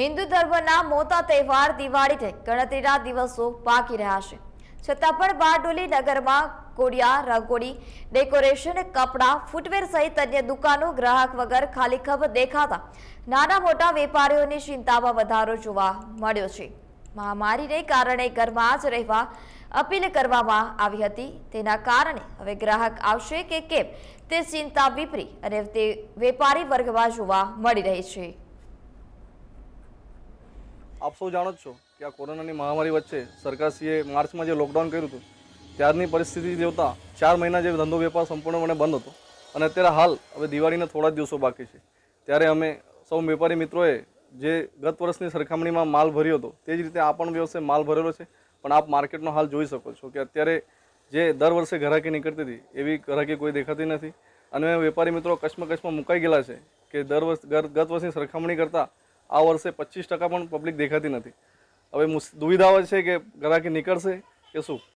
હિન્દુ ધર્મના મોટા તહેવાર દિવાળીને ગણતરીના દિવસો બાકી રહ્યા છે છતાં પણ બારડોલી નગરમાં કોડિયા રંગોળી ડેકોરેશન કપડાં ફૂટવેર સહિત અન્ય દુકાનો ગ્રાહક વગર ખાલી ખબ દેખાતા નાના મોટા વેપારીઓની ચિંતામાં વધારો જોવા મળ્યો છે મહામારીને કારણે ઘરમાં જ રહેવા અપીલ કરવામાં આવી હતી તેના કારણે હવે ગ્રાહક આવશે કે કેમ તે ચિંતા વિપરી અને તે વેપારી વર્ગમાં જોવા મળી રહી છે આપ સૌ જાણો જ છો કે આ કોરોનાની મહામારી વચ્ચે સરકારશ્રીએ માર્ચમાં જે લોકડાઉન કર્યું હતું ત્યારની પરિસ્થિતિ જોતા ચાર મહિના જે ધંધો વેપાર સંપૂર્ણપણે બંધ હતો અને અત્યારે હાલ હવે દિવાળીના થોડા જ દિવસો બાકી છે ત્યારે અમે સૌ વેપારી મિત્રોએ જે ગત વર્ષની સરખામણીમાં માલ ભર્યો હતો તે જ રીતે આ પણ વ્યવસાય માલ ભરેલો છે પણ આપ માર્કેટનો હાલ જોઈ શકો છો કે અત્યારે જે દર વર્ષે ઘરાકી નીકળતી હતી એવી ઘરાકી કોઈ દેખાતી નથી અને વેપારી મિત્રો કચ્છમાં કચ્છમાં મુકાઈ ગયેલા છે કે દર વર્ષ ગત વર્ષની સરખામણી કરતાં આ વર્ષે પચીસ ટકા પણ પબ્લિક દેખાતી નથી હવે દુવિધાઓ છે કે ગ્રાહકી નીકળશે કે શું